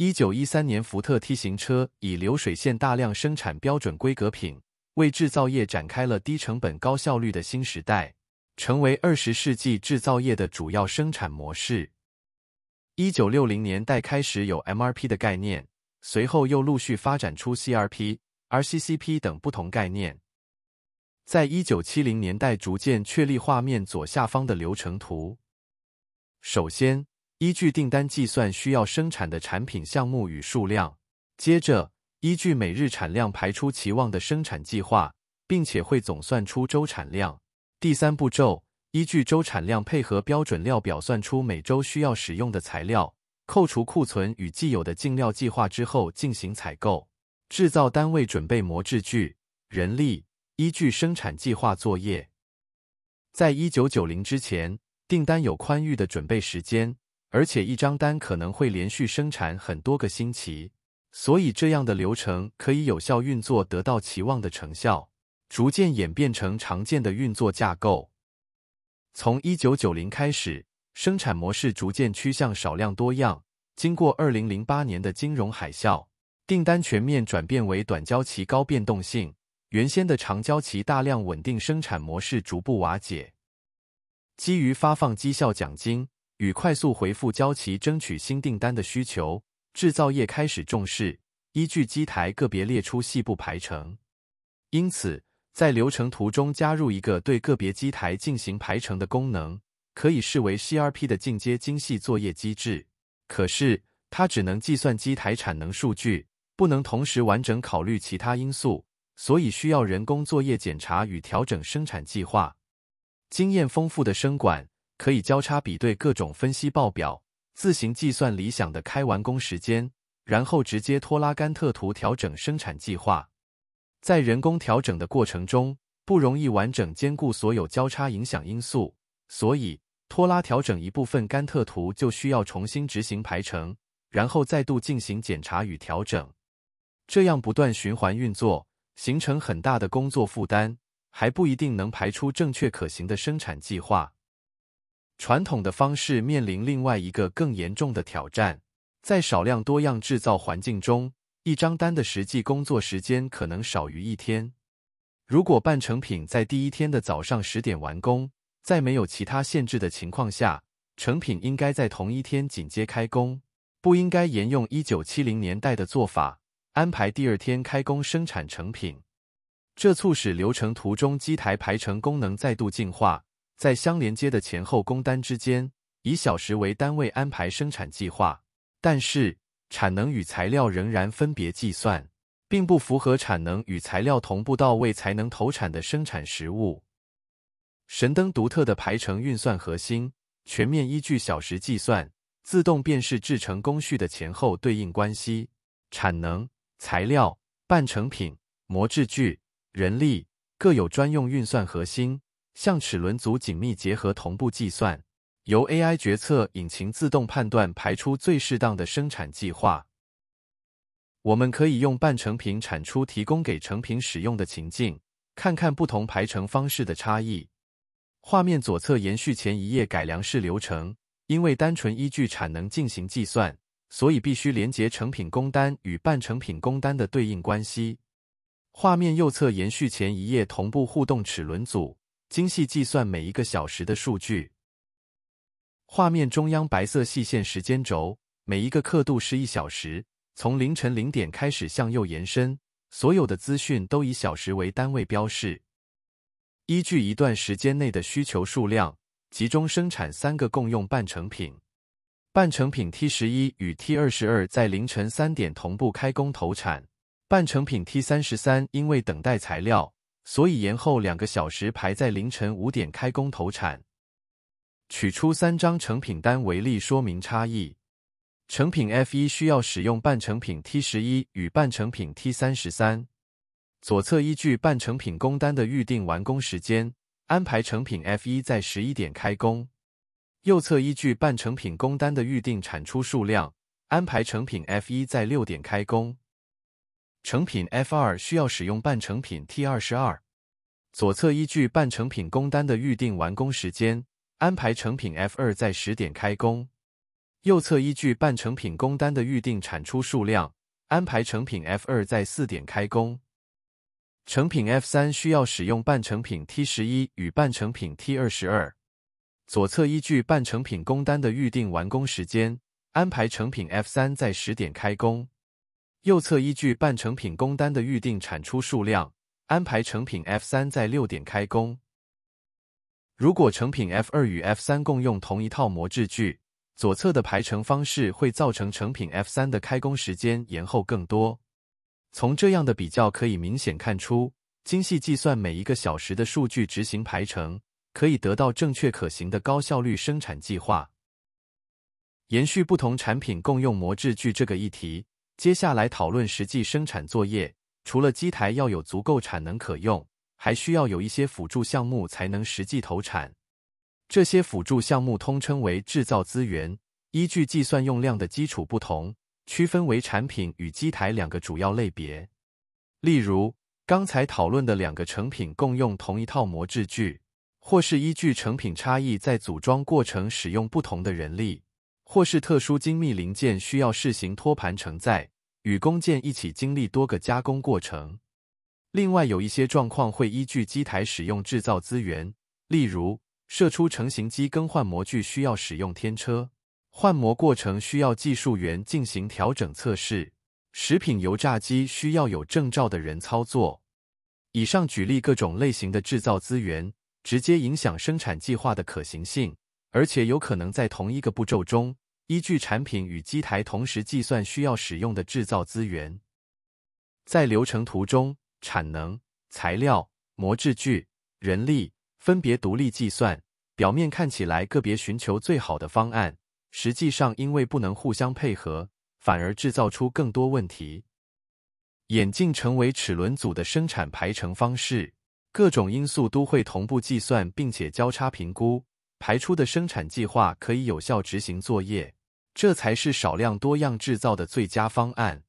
一九一三年，福特 T 型车以流水线大量生产标准规格品，为制造业展开了低成本、高效率的新时代，成为二十世纪制造业的主要生产模式。一九六零年代开始有 MRP 的概念，随后又陆续发展出 CRP、RCCP 等不同概念。在一九七零年代逐渐确立。画面左下方的流程图，首先。依据订单计算需要生产的产品项目与数量，接着依据每日产量排出期望的生产计划，并且汇总算出周产量。第三步骤，依据周产量配合标准料表算出每周需要使用的材料，扣除库存与既有的进料计划之后进行采购。制造单位准备模制具、人力，依据生产计划作业。在一九九零之前，订单有宽裕的准备时间。而且一张单可能会连续生产很多个星期，所以这样的流程可以有效运作，得到期望的成效，逐渐演变成常见的运作架构。从一九九零开始，生产模式逐渐趋向少量多样。经过二零零八年的金融海啸，订单全面转变为短交期高变动性，原先的长交期大量稳定生产模式逐步瓦解。基于发放绩效奖金。与快速回复交期、争取新订单的需求，制造业开始重视依据机台个别列出细部排程。因此，在流程图中加入一个对个别机台进行排程的功能，可以视为 CRP 的进阶精细作业机制。可是，它只能计算机台产能数据，不能同时完整考虑其他因素，所以需要人工作业检查与调整生产计划。经验丰富的生管。可以交叉比对各种分析报表，自行计算理想的开完工时间，然后直接拖拉甘特图调整生产计划。在人工调整的过程中，不容易完整兼顾所有交叉影响因素，所以拖拉调整一部分甘特图就需要重新执行排程，然后再度进行检查与调整，这样不断循环运作，形成很大的工作负担，还不一定能排出正确可行的生产计划。传统的方式面临另外一个更严重的挑战：在少量多样制造环境中，一张单的实际工作时间可能少于一天。如果半成品在第一天的早上十点完工，在没有其他限制的情况下，成品应该在同一天紧接开工，不应该沿用一九七零年代的做法，安排第二天开工生产成品。这促使流程图中机台排程功能再度进化。在相连接的前后工单之间，以小时为单位安排生产计划，但是产能与材料仍然分别计算，并不符合产能与材料同步到位才能投产的生产实物。神灯独特的排程运算核心，全面依据小时计算，自动辨识制成工序的前后对应关系，产能、材料、半成品、模制具、人力各有专用运算核心。向齿轮组紧密结合，同步计算，由 AI 决策引擎自动判断排出最适当的生产计划。我们可以用半成品产出提供给成品使用的情境，看看不同排程方式的差异。画面左侧延续前一页改良式流程，因为单纯依据产能进行计算，所以必须连接成品工单与半成品工单的对应关系。画面右侧延续前一页同步互动齿轮组。精细计算每一个小时的数据。画面中央白色细线时间轴，每一个刻度是一小时，从凌晨零点开始向右延伸。所有的资讯都以小时为单位标示。依据一段时间内的需求数量，集中生产三个共用半成品。半成品 T 十一与 T 二十二在凌晨三点同步开工投产。半成品 T 三十三因为等待材料。所以延后两个小时，排在凌晨五点开工投产。取出三张成品单为例说明差异。成品 F 一需要使用半成品 T 十一与半成品 T 三十三。左侧依据半成品工单的预定完工时间，安排成品 F 一在十一点开工；右侧依据半成品工单的预定产出数量，安排成品 F 一在六点开工。成品 F 二需要使用半成品 T 二十二，左侧依据半成品工单的预定完工时间安排成品 F 二在十点开工；右侧依据半成品工单的预定产出数量安排成品 F 二在四点开工。成品 F 三需要使用半成品 T 十一与半成品 T 二十二，左侧依据半成品工单的预定完工时间安排成品 F 三在十点开工。右侧依据半成品工单的预定产出数量安排成品 F 三在六点开工。如果成品 F 二与 F 三共用同一套模制具，左侧的排程方式会造成成品 F 三的开工时间延后更多。从这样的比较可以明显看出，精细计算每一个小时的数据执行排程，可以得到正确可行的高效率生产计划。延续不同产品共用模制具这个议题。接下来讨论实际生产作业，除了机台要有足够产能可用，还需要有一些辅助项目才能实际投产。这些辅助项目通称为制造资源，依据计算用量的基础不同，区分为产品与机台两个主要类别。例如，刚才讨论的两个成品共用同一套模制具，或是依据成品差异在组装过程使用不同的人力，或是特殊精密零件需要试行托盘承载。与弓箭一起经历多个加工过程。另外，有一些状况会依据机台使用制造资源，例如射出成型机更换模具需要使用天车，换模过程需要技术员进行调整测试。食品油炸机需要有证照的人操作。以上举例各种类型的制造资源，直接影响生产计划的可行性，而且有可能在同一个步骤中。依据产品与机台同时计算需要使用的制造资源，在流程图中，产能、材料、模制具、人力分别独立计算。表面看起来个别寻求最好的方案，实际上因为不能互相配合，反而制造出更多问题。眼镜成为齿轮组的生产排程方式，各种因素都会同步计算，并且交叉评估，排出的生产计划可以有效执行作业。这才是少量多样制造的最佳方案。